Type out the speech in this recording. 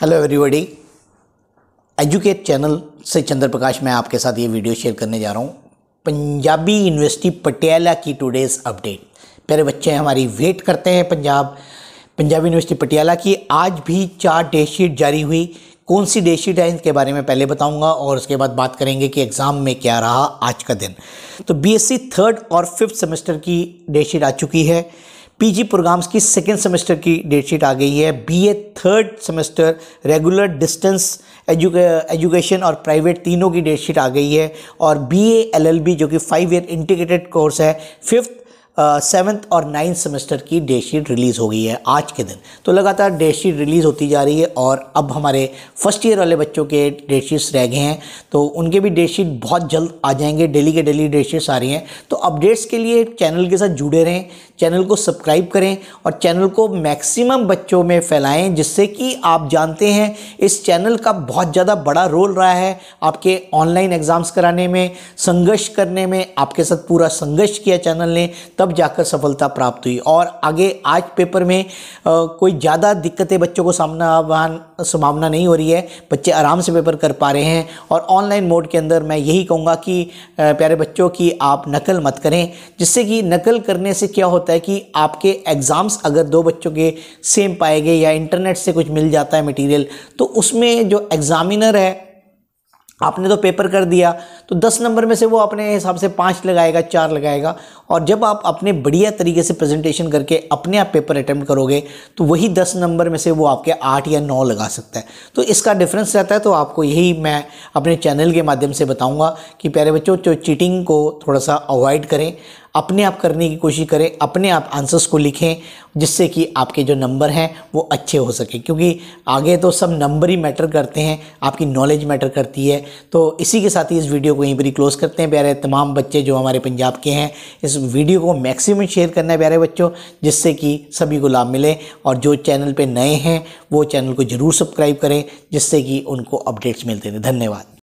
hello everybody educate channel से चंद्र प्रकाश मैं आपके साथ ये वीडियो शेयर करने जा रहा हूँ पंजाबी यूनिवर्सिटी पटियाला की टुडेज़ अपडेट मेरे बच्चे हमारी वेट करते हैं पंजाब पंजाबी यूनिवर्सिटी पटियाला की आज भी चार डेट शीट जारी हुई कौन सी डेट शीट है इनके बारे में पहले बताऊंगा और उसके बाद बात करेंगे कि एग्ज़ाम में क्या रहा आज का दिन तो बी थर्ड और फिफ्थ सेमेस्टर की डेट शीट आ चुकी है पीजी प्रोग्राम्स की सेकेंड सेमेस्टर की डेटशीट आ गई है BA third semester regular distance education और प्राइवेट तीनों की डेटशीट आ गई है और बीए एलएलबी जो कि फाइव ईयर इंटीग्रेटेड कोर्स है फिफ्थ सेवन्थ और नाइन्थ सेमेस्टर की डेट शीट रिलीज़ हो गई है आज के दिन तो लगातार डेट शीट रिलीज़ होती जा रही है और अब हमारे फर्स्ट ईयर वाले बच्चों के डेट शीट्स रह गए हैं तो उनके भी डेट शीट बहुत जल्द आ जाएंगे डेली के डेली डेट शीट्स आ रही हैं तो अपडेट्स के लिए चैनल के साथ जुड़े रहें चैनल को सब्सक्राइब करें और चैनल को मैक्सिमम बच्चों में फैलाएं जिससे कि आप जानते हैं इस चैनल का बहुत ज़्यादा बड़ा रोल रहा है आपके ऑनलाइन एग्ज़ाम्स कराने में संघर्ष करने में आपके साथ पूरा संघर्ष किया चैनल ने तब तब जाकर सफलता प्राप्त हुई और आगे आज पेपर में आ, कोई ज़्यादा दिक्कतें बच्चों को सामना संभावना नहीं हो रही है बच्चे आराम से पेपर कर पा रहे हैं और ऑनलाइन मोड के अंदर मैं यही कहूँगा कि आ, प्यारे बच्चों की आप नकल मत करें जिससे कि नकल करने से क्या होता है कि आपके एग्ज़ाम्स अगर दो बच्चों के सेम पाए गए या इंटरनेट से कुछ मिल जाता है मटीरियल तो उसमें जो एग्ज़ामिनर है आपने तो पेपर कर दिया तो दस नंबर में से वो अपने हिसाब से पाँच लगाएगा चार लगाएगा और जब आप अपने बढ़िया तरीके से प्रेजेंटेशन करके अपने आप पेपर अटैम्प्ट करोगे तो वही दस नंबर में से वो आपके आठ या नौ लगा सकता है तो इसका डिफरेंस रहता है तो आपको यही मैं अपने चैनल के माध्यम से बताऊँगा कि प्यारे बच्चों जो चीटिंग को थोड़ा सा अवॉइड करें अपने आप करने की कोशिश करें अपने आप आंसर्स को लिखें जिससे कि आपके जो नंबर हैं वो अच्छे हो सके क्योंकि आगे तो सब नंबर ही मैटर करते हैं आपकी नॉलेज मैटर करती है तो इसी के साथ ही इस वीडियो वीडियो को यहीं पर ही क्लोज़ करते हैं प्यारे तमाम बच्चे जो हमारे पंजाब के हैं इस वीडियो को मैक्सिमम शेयर करना है प्यारे बच्चों जिससे कि सभी को लाभ मिले और जो चैनल पर नए हैं वो चैनल को ज़रूर सब्सक्राइब करें जिससे कि उनको अपडेट्स मिलते रहे धन्यवाद